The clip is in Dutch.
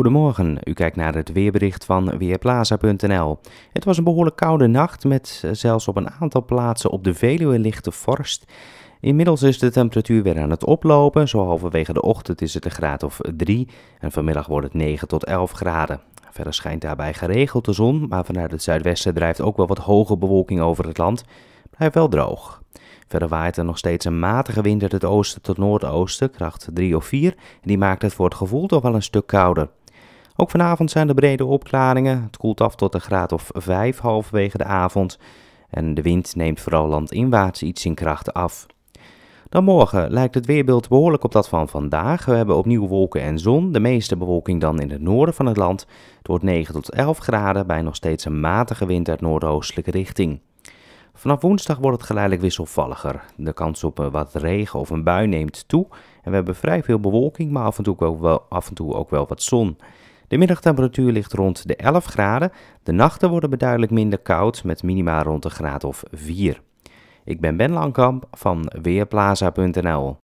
Goedemorgen, u kijkt naar het weerbericht van Weerplaza.nl. Het was een behoorlijk koude nacht met zelfs op een aantal plaatsen op de Veluwe lichte vorst. Inmiddels is de temperatuur weer aan het oplopen. Zo halverwege de ochtend is het een graad of 3 en vanmiddag wordt het 9 tot 11 graden. Verder schijnt daarbij geregeld de zon, maar vanuit het zuidwesten drijft ook wel wat hoge bewolking over het land. Blijft wel droog. Verder waait er nog steeds een matige wind uit het oosten tot noordoosten, kracht 3 of 4. En die maakt het voor het gevoel toch wel een stuk kouder. Ook vanavond zijn er brede opklaringen. Het koelt af tot een graad of 5 halverwege de avond. En de wind neemt vooral landinwaarts iets in kracht af. Dan morgen lijkt het weerbeeld behoorlijk op dat van vandaag. We hebben opnieuw wolken en zon, de meeste bewolking dan in het noorden van het land. Het wordt 9 tot 11 graden bij nog steeds een matige wind uit noordoostelijke richting. Vanaf woensdag wordt het geleidelijk wisselvalliger. De kans op wat regen of een bui neemt toe en we hebben vrij veel bewolking, maar af en toe ook wel, af en toe ook wel wat zon. De middagtemperatuur ligt rond de 11 graden. De nachten worden beduidelijk minder koud met minima rond een graad of 4. Ik ben Ben Langkamp van Weerplaza.nl.